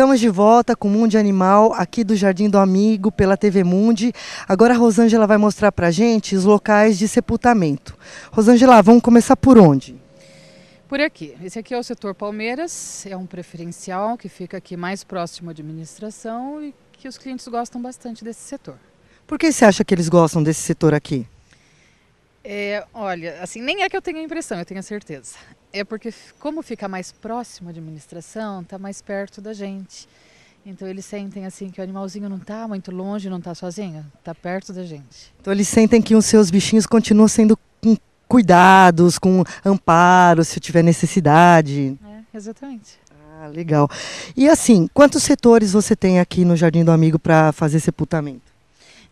Estamos de volta com o Mundo Animal, aqui do Jardim do Amigo, pela TV Mundi. Agora a Rosângela vai mostrar para gente os locais de sepultamento. Rosângela, vamos começar por onde? Por aqui. Esse aqui é o setor Palmeiras, é um preferencial que fica aqui mais próximo à administração e que os clientes gostam bastante desse setor. Por que você acha que eles gostam desse setor aqui? É, olha, assim, nem é que eu tenha a impressão, eu tenho a certeza. É porque como fica mais próximo à administração, tá mais perto da gente. Então eles sentem assim que o animalzinho não está muito longe, não está sozinho, está perto da gente. Então eles sentem que os seus bichinhos continuam sendo com cuidados, com amparo, se tiver necessidade. É, exatamente. Ah, legal. E assim, quantos setores você tem aqui no Jardim do Amigo para fazer sepultamento?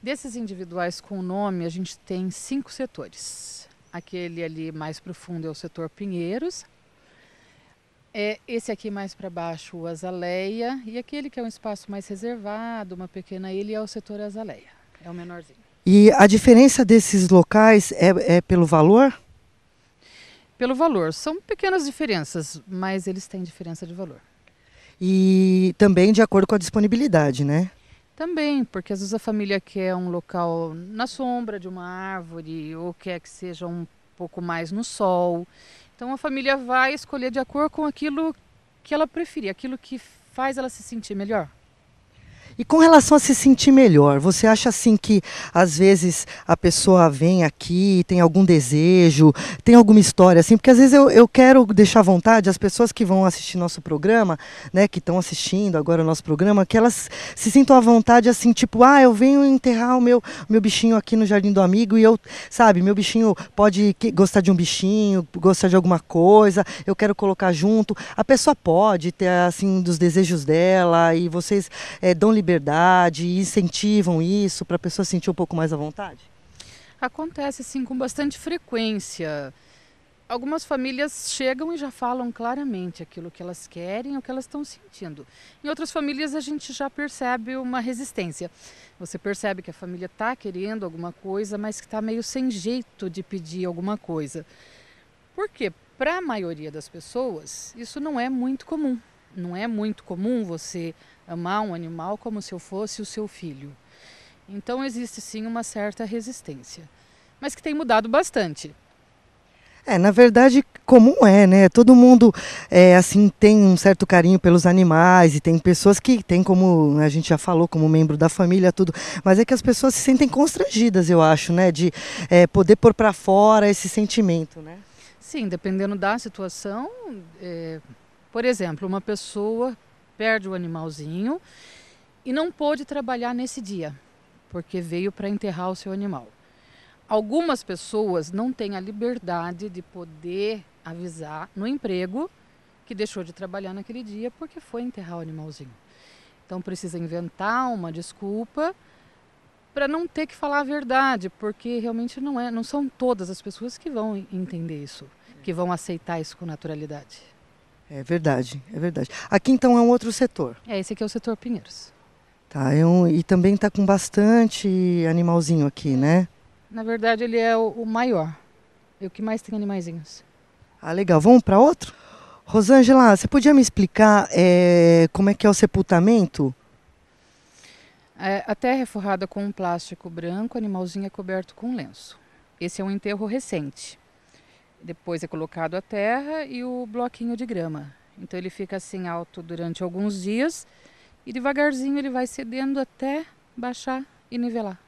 Desses individuais com nome, a gente tem cinco setores. Aquele ali mais profundo é o setor Pinheiros. É esse aqui mais para baixo, o Azaleia. E aquele que é um espaço mais reservado, uma pequena ilha, é o setor Azaleia. É o menorzinho. E a diferença desses locais é, é pelo valor? Pelo valor. São pequenas diferenças, mas eles têm diferença de valor. E também de acordo com a disponibilidade, né? Também, porque às vezes a família quer um local na sombra de uma árvore ou quer que seja um pouco mais no sol. Então a família vai escolher de acordo com aquilo que ela preferir, aquilo que faz ela se sentir melhor. E com relação a se sentir melhor, você acha assim que às vezes a pessoa vem aqui, tem algum desejo, tem alguma história assim? Porque às vezes eu, eu quero deixar à vontade as pessoas que vão assistir nosso programa, né, que estão assistindo agora o nosso programa, que elas se sintam à vontade assim, tipo, ah, eu venho enterrar o meu, meu bichinho aqui no Jardim do Amigo e eu, sabe, meu bichinho pode gostar de um bichinho, gostar de alguma coisa, eu quero colocar junto. A pessoa pode ter, assim, dos desejos dela e vocês é, dão liberdade liberdade e incentivam isso para a pessoa sentir um pouco mais à vontade? Acontece sim com bastante frequência. Algumas famílias chegam e já falam claramente aquilo que elas querem, o que elas estão sentindo. Em outras famílias a gente já percebe uma resistência. Você percebe que a família está querendo alguma coisa, mas que está meio sem jeito de pedir alguma coisa. Por quê? Para a maioria das pessoas, isso não é muito comum não é muito comum você amar um animal como se eu fosse o seu filho. Então existe sim uma certa resistência, mas que tem mudado bastante. É, na verdade, comum é, né? Todo mundo é, assim tem um certo carinho pelos animais e tem pessoas que tem como a gente já falou como membro da família tudo, mas é que as pessoas se sentem constrangidas, eu acho, né? De é, poder pôr para fora esse sentimento, né? Sim, dependendo da situação, é, por exemplo, uma pessoa perde o animalzinho e não pôde trabalhar nesse dia, porque veio para enterrar o seu animal. Algumas pessoas não têm a liberdade de poder avisar no emprego que deixou de trabalhar naquele dia porque foi enterrar o animalzinho. Então precisa inventar uma desculpa para não ter que falar a verdade, porque realmente não é, não são todas as pessoas que vão entender isso, que vão aceitar isso com naturalidade. É verdade, é verdade. Aqui então é um outro setor. É, esse aqui é o setor Pinheiros. Tá, é um, e também está com bastante animalzinho aqui, né? Na verdade, ele é o, o maior. E é o que mais tem animaizinhos. Ah, legal. Vamos para outro? Rosângela, você podia me explicar é, como é que é o sepultamento? É, a terra é forrada com um plástico branco, o animalzinho é coberto com lenço. Esse é um enterro recente. Depois é colocado a terra e o bloquinho de grama. Então ele fica assim alto durante alguns dias e devagarzinho ele vai cedendo até baixar e nivelar.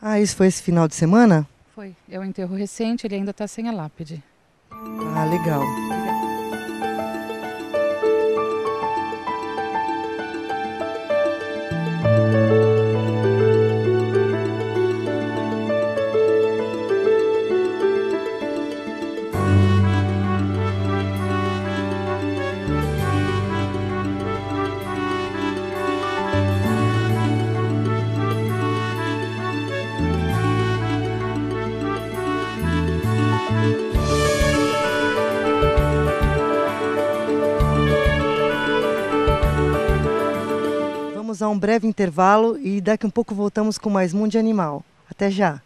Ah, isso foi esse final de semana? Foi. É um enterro recente, ele ainda está sem a lápide. Ah, legal. vamos a um breve intervalo e daqui um pouco voltamos com mais Mundo Animal. Até já!